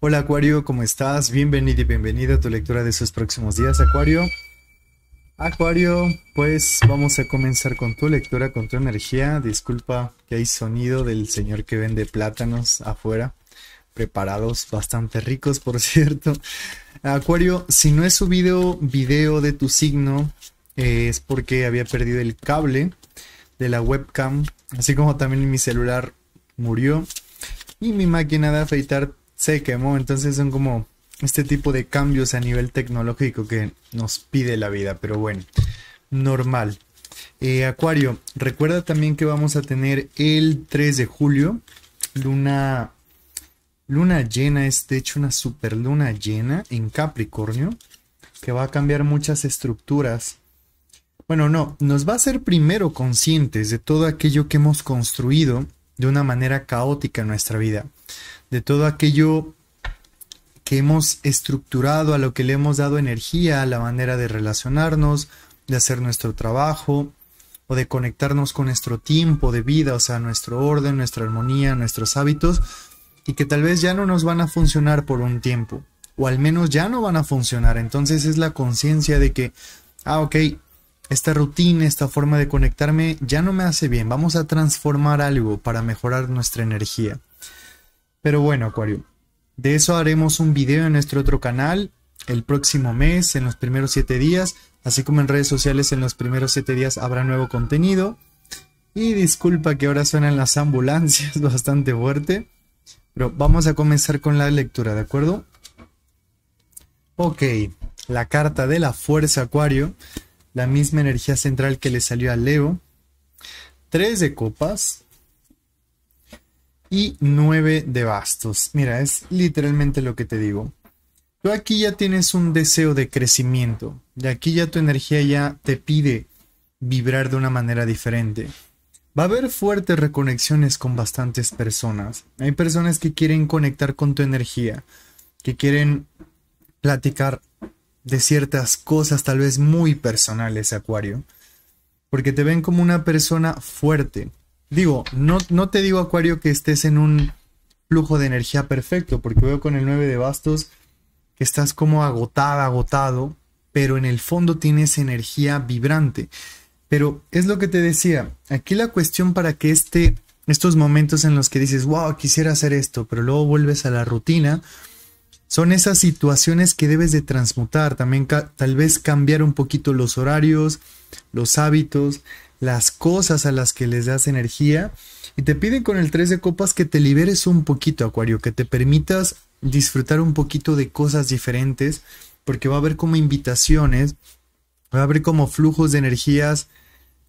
Hola Acuario, ¿cómo estás? Bienvenido y bienvenida a tu lectura de sus próximos días, Acuario. Acuario, pues vamos a comenzar con tu lectura, con tu energía. Disculpa que hay sonido del señor que vende plátanos afuera, preparados, bastante ricos, por cierto. Acuario, si no he subido video de tu signo, eh, es porque había perdido el cable de la webcam, así como también mi celular murió y mi máquina de afeitar se quemó. Entonces son como este tipo de cambios a nivel tecnológico que nos pide la vida, pero bueno, normal. Eh, Acuario, recuerda también que vamos a tener el 3 de julio, luna, luna llena, es de hecho una super luna llena en Capricornio, que va a cambiar muchas estructuras. Bueno, no, nos va a hacer primero conscientes de todo aquello que hemos construido de una manera caótica en nuestra vida de todo aquello que hemos estructurado, a lo que le hemos dado energía, a la manera de relacionarnos, de hacer nuestro trabajo o de conectarnos con nuestro tiempo de vida, o sea, nuestro orden, nuestra armonía, nuestros hábitos, y que tal vez ya no nos van a funcionar por un tiempo, o al menos ya no van a funcionar. Entonces es la conciencia de que, ah, ok, esta rutina, esta forma de conectarme ya no me hace bien, vamos a transformar algo para mejorar nuestra energía. Pero bueno, Acuario, de eso haremos un video en nuestro otro canal el próximo mes, en los primeros 7 días, así como en redes sociales en los primeros 7 días habrá nuevo contenido. Y disculpa que ahora suenan las ambulancias bastante fuerte, pero vamos a comenzar con la lectura, ¿de acuerdo? Ok, la carta de la fuerza Acuario, la misma energía central que le salió a Leo. Tres de copas, y nueve de bastos. Mira, es literalmente lo que te digo. Tú aquí ya tienes un deseo de crecimiento. De aquí ya tu energía ya te pide vibrar de una manera diferente. Va a haber fuertes reconexiones con bastantes personas. Hay personas que quieren conectar con tu energía, que quieren platicar de ciertas cosas tal vez muy personales, Acuario. Porque te ven como una persona fuerte, Digo, no, te digo, Acuario, que estés en un flujo de energía perfecto, porque veo con el 9 de bastos que estás como agotada, agotado, pero en el fondo tienes energía vibrante. Pero es lo que te decía, aquí la cuestión para que este, estos momentos en los que dices, wow, quisiera hacer esto, pero luego vuelves a la rutina, son esas situaciones que debes de transmutar, también tal vez cambiar un poquito los horarios, los hábitos, las cosas a las que les das energía. Y te piden con el 3 de copas que te liberes un poquito, Acuario, que te permitas disfrutar un poquito de cosas diferentes, porque va a haber como invitaciones, va a haber como flujos de energías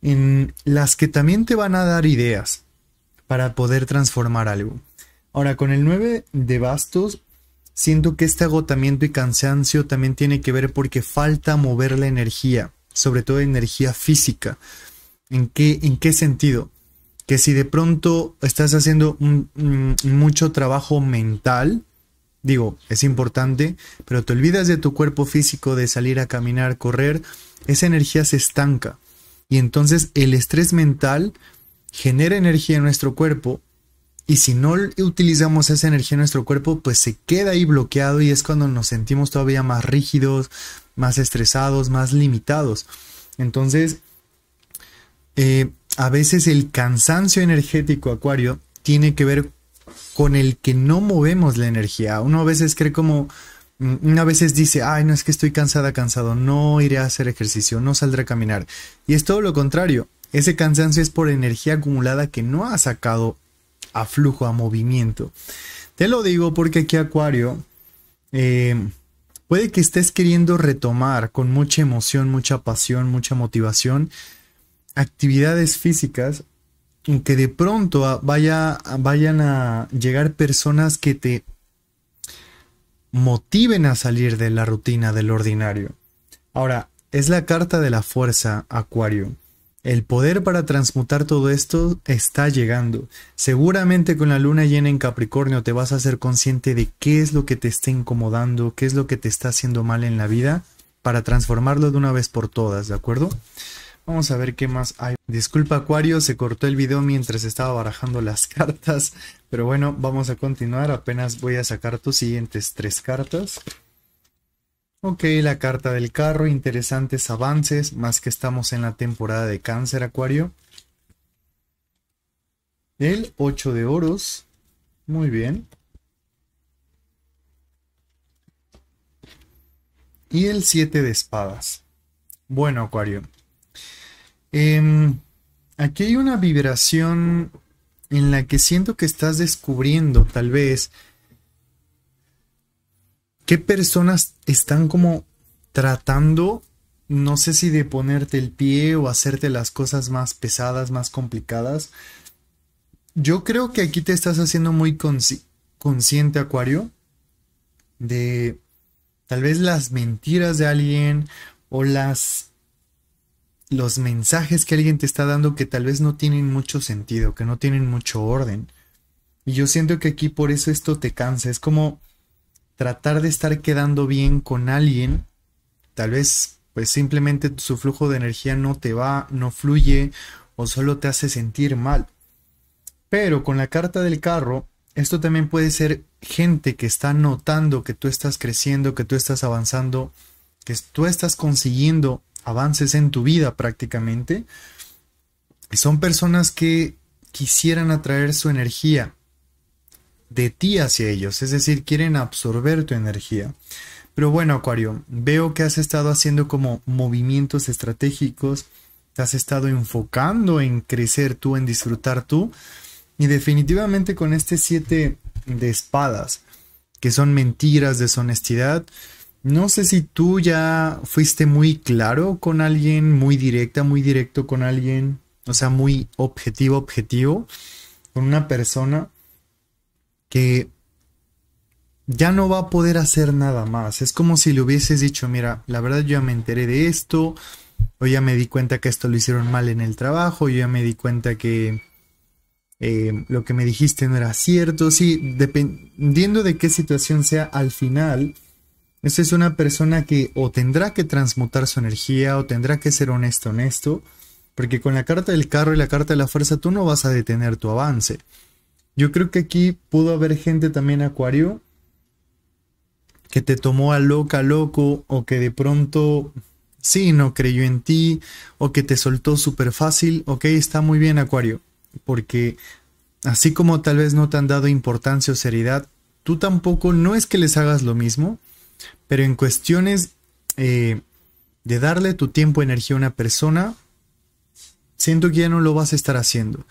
en las que también te van a dar ideas para poder transformar algo. Ahora, con el 9 de bastos, siento que este agotamiento y cansancio también tiene que ver porque falta mover la energía, sobre todo energía física. ¿En qué, en qué sentido? Que si de pronto estás haciendo mm, mucho trabajo mental, digo, es importante, pero te olvidas de tu cuerpo físico, de salir a caminar, correr, esa energía se estanca. Y entonces el estrés mental genera energía en nuestro cuerpo y si no utilizamos esa energía en nuestro cuerpo, pues se queda ahí bloqueado y es cuando nos sentimos todavía más rígidos, más estresados, más limitados. Entonces, eh, a veces el cansancio energético, Acuario, tiene que ver con el que no movemos la energía. Uno a veces cree como, mm, una veces dice, ay, no es que estoy cansada, cansado, no iré a hacer ejercicio, no saldré a caminar. Y es todo lo contrario. Ese cansancio es por energía acumulada que no ha sacado a flujo, a movimiento. Te lo digo porque aquí Acuario, eh, puede que estés queriendo retomar con mucha emoción, mucha pasión, mucha motivación, actividades físicas que de pronto vaya, vayan a llegar personas que te motiven a salir de la rutina del ordinario. Ahora, es la carta de la fuerza, Acuario. El poder para transmutar todo esto está llegando. Seguramente con la luna llena en Capricornio te vas a ser consciente de qué es lo que te está incomodando, qué es lo que te está haciendo mal en la vida, para transformarlo de una vez por todas, ¿de acuerdo? Vamos a ver qué más hay. Disculpa Acuario, se cortó el video mientras estaba barajando las cartas. Pero bueno, vamos a continuar. Apenas voy a sacar tus siguientes tres cartas. Ok, la carta del carro, interesantes avances, más que estamos en la temporada de cáncer Acuario. El 8 de oros, muy bien. Y el 7 de espadas. Bueno, Acuario, Em, aquí hay una vibración en la que siento que estás descubriendo tal vez qué personas están como tratando, no sé si de ponerte el pie o hacerte las cosas más pesadas, más complicadas. Yo creo que aquí te estás haciendo muy consciente, Acuario, de tal vez las mentiras de alguien o las los mensajes que alguien te está dando que tal vez no tienen mucho sentido, que no tienen mucho orden. Y yo siento que aquí por eso esto te cansa. Es como tratar de estar quedando bien con alguien. Tal vez pues simplemente su flujo de energía no te va, no fluye o solo te hace sentir mal. Pero con la carta del carro, esto también puede ser gente que está notando que tú estás creciendo, que tú estás avanzando, que tú estás consiguiendo avances en tu vida prácticamente. Son personas que quisieran atraer su energía de ti hacia ellos, es decir, quieren absorber tu energía. Pero bueno, Acuario, veo que has estado haciendo como movimientos estratégicos, te has estado enfocando en crecer tú, en disfrutar tú, y definitivamente con este siete de espadas, que son mentiras, deshonestidad, no sé si tú ya fuiste muy claro con alguien, muy directa, muy directo con alguien, o sea, muy objetivo, objetivo, con una persona que ya no va a poder hacer nada más. Es como si le hubieses dicho, mira, la verdad yo ya me enteré de esto, o ya me di cuenta que esto lo hicieron mal en el trabajo, yo ya me di cuenta que eh, lo que me dijiste no era cierto. Sí, dependiendo de qué situación sea al final esa es una persona que o tendrá que transmutar su energía o tendrá que ser honesto, honesto, porque con la carta del carro y la carta de la fuerza tú no vas a detener tu avance. Yo creo que aquí pudo haber gente también, Acuario, que te tomó a loca, loco, o que de pronto sí, no creyó en ti, o que te soltó súper fácil. Ok, está muy bien, Acuario, porque así como tal vez no te han dado importancia o seriedad, tú tampoco no es que les hagas lo mismo, pero en cuestiones eh, de darle tu tiempo, y energía a una persona, siento que ya no lo vas a estar haciendo.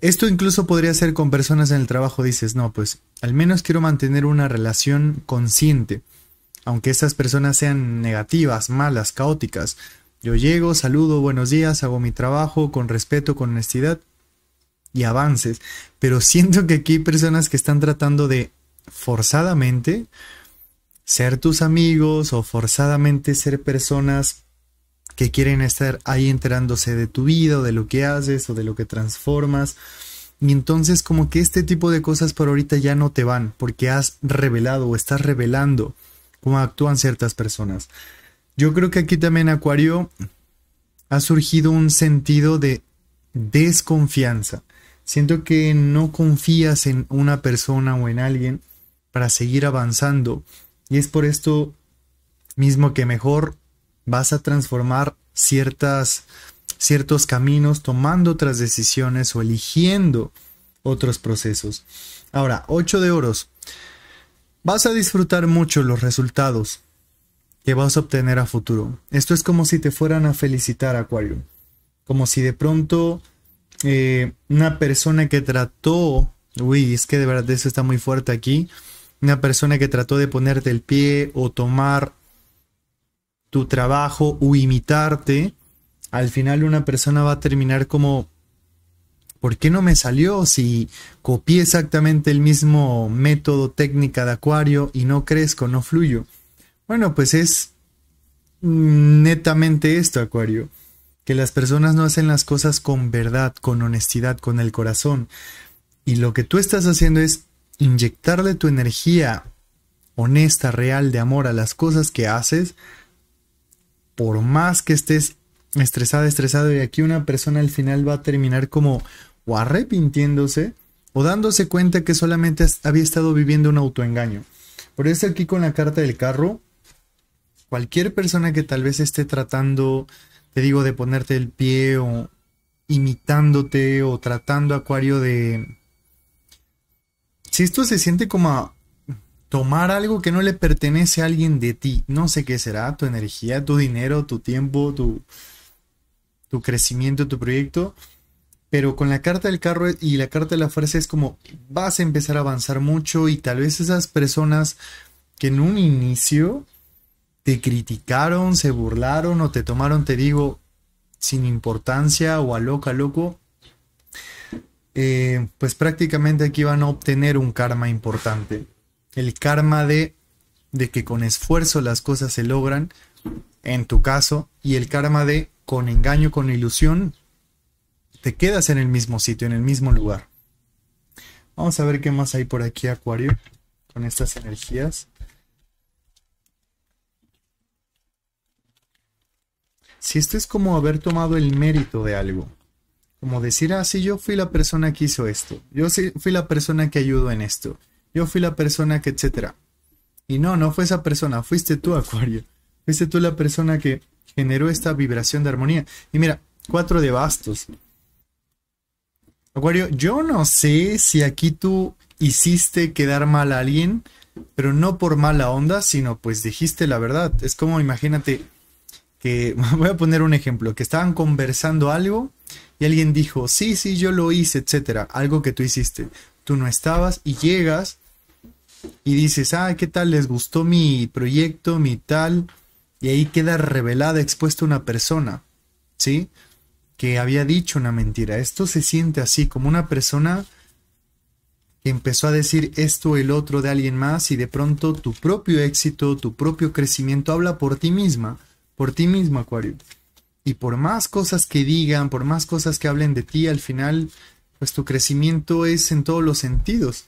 Esto incluso podría ser con personas en el trabajo, dices, no, pues al menos quiero mantener una relación consciente, aunque esas personas sean negativas, malas, caóticas. Yo llego, saludo, buenos días, hago mi trabajo con respeto, con honestidad y avances. Pero siento que aquí hay personas que están tratando de forzadamente ser tus amigos o forzadamente ser personas que quieren estar ahí enterándose de tu vida o de lo que haces o de lo que transformas. Y entonces como que este tipo de cosas por ahorita ya no te van porque has revelado o estás revelando cómo actúan ciertas personas. Yo creo que aquí también Acuario ha surgido un sentido de desconfianza. Siento que no confías en una persona o en alguien para seguir avanzando y es por esto mismo que mejor vas a transformar ciertas, ciertos caminos tomando otras decisiones o eligiendo otros procesos. Ahora, 8 de oros. Vas a disfrutar mucho los resultados que vas a obtener a futuro. Esto es como si te fueran a felicitar, Acuario. Como si de pronto eh, una persona que trató, uy, es que de verdad eso está muy fuerte aquí, una persona que trató de ponerte el pie o tomar tu trabajo o imitarte, al final una persona va a terminar como, ¿por qué no me salió si copié exactamente el mismo método técnica de acuario y no crezco, no fluyo? Bueno, pues es netamente esto, acuario, que las personas no hacen las cosas con verdad, con honestidad, con el corazón. Y lo que tú estás haciendo es inyectarle tu energía honesta, real, de amor a las cosas que haces, por más que estés estresado, estresado, y aquí una persona al final va a terminar como o arrepintiéndose o dándose cuenta que solamente había estado viviendo un autoengaño. Por eso aquí con la carta del carro, cualquier persona que tal vez esté tratando, te digo, de ponerte el pie o imitándote o tratando, Acuario, de si esto se siente como tomar algo que no le pertenece a alguien de ti, no sé qué será, tu energía, tu dinero, tu tiempo, tu, tu crecimiento, tu proyecto, pero con la carta del carro y la carta de la fuerza es como vas a empezar a avanzar mucho y tal vez esas personas que en un inicio te criticaron, se burlaron o te tomaron, te digo, sin importancia o a loca, loco, eh, pues prácticamente aquí van a obtener un karma importante. El karma de, de que con esfuerzo las cosas se logran, en tu caso, y el karma de con engaño, con ilusión, te quedas en el mismo sitio, en el mismo lugar. Vamos a ver qué más hay por aquí, Acuario, con estas energías. Si esto es como haber tomado el mérito de algo, como decir, ah, sí, yo fui la persona que hizo esto, yo sí fui la persona que ayudó en esto, yo fui la persona que, etcétera. Y no, no fue esa persona, fuiste tú, Acuario. Fuiste tú la persona que generó esta vibración de armonía. Y mira, cuatro de bastos. Acuario, yo no sé si aquí tú hiciste quedar mal a alguien, pero no por mala onda, sino pues dijiste la verdad. Es como, imagínate, que, voy a poner un ejemplo, que estaban conversando algo y alguien dijo, sí, sí, yo lo hice, etcétera, algo que tú hiciste. Tú no estabas y llegas y dices, ah, ¿qué tal? ¿Les gustó mi proyecto, mi tal? Y ahí queda revelada, expuesta una persona, ¿sí? Que había dicho una mentira. Esto se siente así, como una persona que empezó a decir esto el otro de alguien más y de pronto tu propio éxito, tu propio crecimiento habla por ti misma por ti mismo, Acuario. Y por más cosas que digan, por más cosas que hablen de ti, al final, pues tu crecimiento es en todos los sentidos.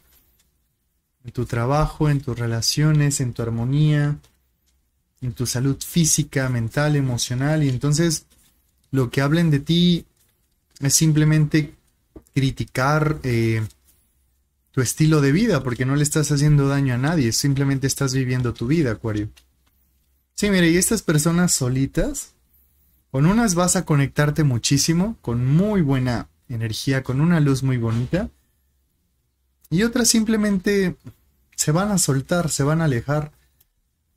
En tu trabajo, en tus relaciones, en tu armonía, en tu salud física, mental, emocional. Y entonces lo que hablen de ti es simplemente criticar eh, tu estilo de vida, porque no le estás haciendo daño a nadie, simplemente estás viviendo tu vida, Acuario. Sí, mire, y estas personas solitas, con unas vas a conectarte muchísimo, con muy buena energía, con una luz muy bonita, y otras simplemente se van a soltar, se van a alejar,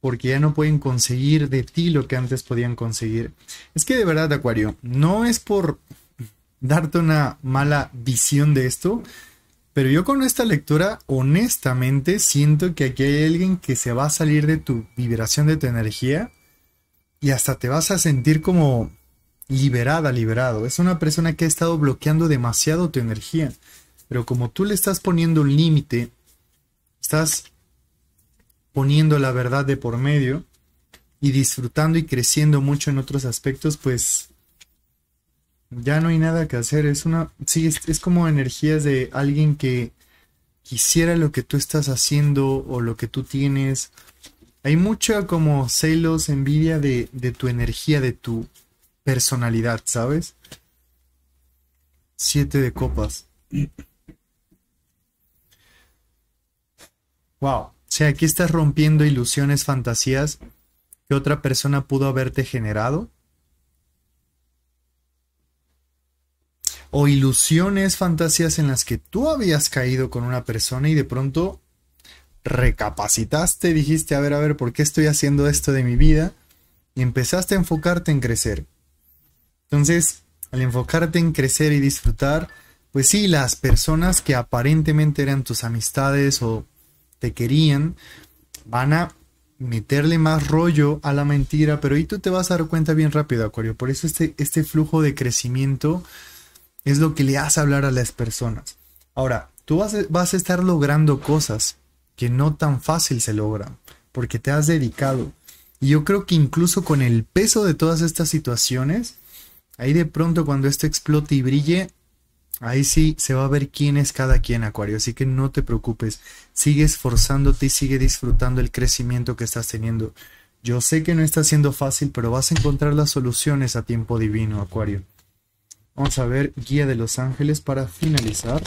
porque ya no pueden conseguir de ti lo que antes podían conseguir. Es que de verdad, Acuario, no es por darte una mala visión de esto, pero yo con esta lectura, honestamente, siento que aquí hay alguien que se va a salir de tu vibración, de tu energía, y hasta te vas a sentir como liberada, liberado. Es una persona que ha estado bloqueando demasiado tu energía. Pero como tú le estás poniendo un límite, estás poniendo la verdad de por medio y disfrutando y creciendo mucho en otros aspectos, pues ya no hay nada que hacer. Es una. Sí, es, como energías de alguien que quisiera lo que tú estás haciendo o lo que tú tienes. Hay mucha como celos, envidia de, de tu energía, de tu personalidad, ¿sabes? Siete de copas. Wow. O sea, aquí estás rompiendo ilusiones, fantasías que otra persona pudo haberte generado o ilusiones, fantasías en las que tú habías caído con una persona y de pronto recapacitaste, dijiste, a ver, a ver, ¿por qué estoy haciendo esto de mi vida? Y empezaste a enfocarte en crecer. Entonces, al enfocarte en crecer y disfrutar, pues sí, las personas que aparentemente eran tus amistades o te querían, van a meterle más rollo a la mentira, pero ahí tú te vas a dar cuenta bien rápido, Acuario. Por eso este, este flujo de crecimiento es lo que le hace hablar a las personas. Ahora, tú vas, vas a estar logrando cosas que no tan fácil se logran, porque te has dedicado. Y yo creo que incluso con el peso de todas estas situaciones, ahí de pronto cuando esto explote y brille, ahí sí se va a ver quién es cada quien, Acuario. Así que no te preocupes, sigue esforzándote y sigue disfrutando el crecimiento que estás teniendo. Yo sé que no está siendo fácil, pero vas a encontrar las soluciones a tiempo divino, Acuario. Vamos a ver Guía de los Ángeles para finalizar.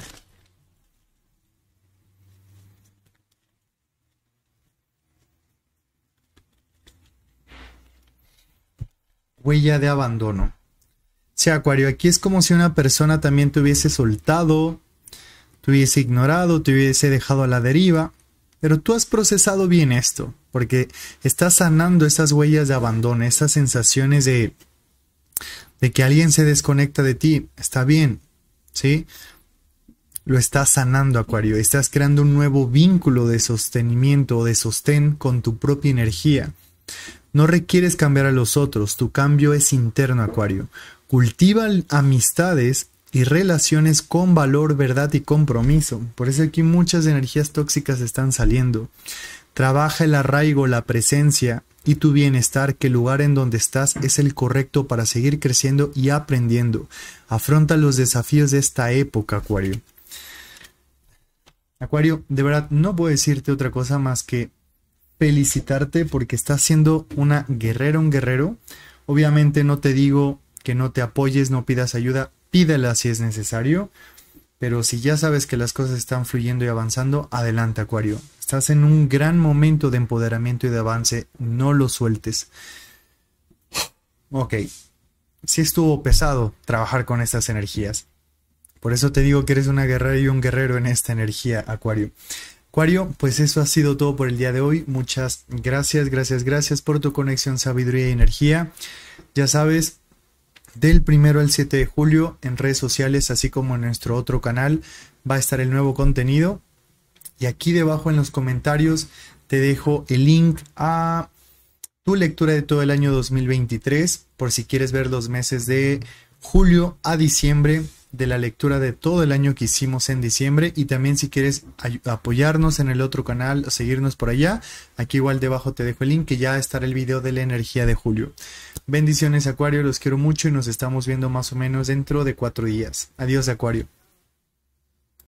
Huella de abandono. Sí, Acuario, aquí es como si una persona también te hubiese soltado, te hubiese ignorado, te hubiese dejado a la deriva. Pero tú has procesado bien esto, porque estás sanando esas huellas de abandono, esas sensaciones de de que alguien se desconecta de ti, está bien, ¿sí? Lo estás sanando, Acuario, estás creando un nuevo vínculo de sostenimiento o de sostén con tu propia energía. No requieres cambiar a los otros, tu cambio es interno, Acuario. Cultiva amistades y relaciones con valor, verdad y compromiso. Por eso aquí muchas energías tóxicas están saliendo. Trabaja el arraigo, la presencia, y tu bienestar que el lugar en donde estás es el correcto para seguir creciendo y aprendiendo. Afronta los desafíos de esta época, Acuario. Acuario, de verdad no puedo decirte otra cosa más que felicitarte porque estás siendo una guerrera, un guerrero. Obviamente no te digo que no te apoyes, no pidas ayuda, pídela si es necesario. Pero si ya sabes que las cosas están fluyendo y avanzando, adelante, Acuario. Estás en un gran momento de empoderamiento y de avance. No lo sueltes. Ok. Sí estuvo pesado trabajar con estas energías. Por eso te digo que eres una guerrera y un guerrero en esta energía, Acuario. Acuario, pues eso ha sido todo por el día de hoy. Muchas gracias, gracias, gracias por tu conexión, sabiduría y energía. Ya sabes, del primero al 7 de julio en redes sociales, así como en nuestro otro canal, va a estar el nuevo contenido. Y aquí debajo en los comentarios te dejo el link a tu lectura de todo el año 2023 por si quieres ver los meses de julio a diciembre de la lectura de todo el año que hicimos en diciembre y también si quieres apoyarnos en el otro canal o seguirnos por allá, aquí igual debajo te dejo el link que ya estará el video de la energía de julio. Bendiciones Acuario, los quiero mucho y nos estamos viendo más o menos dentro de cuatro días. Adiós Acuario.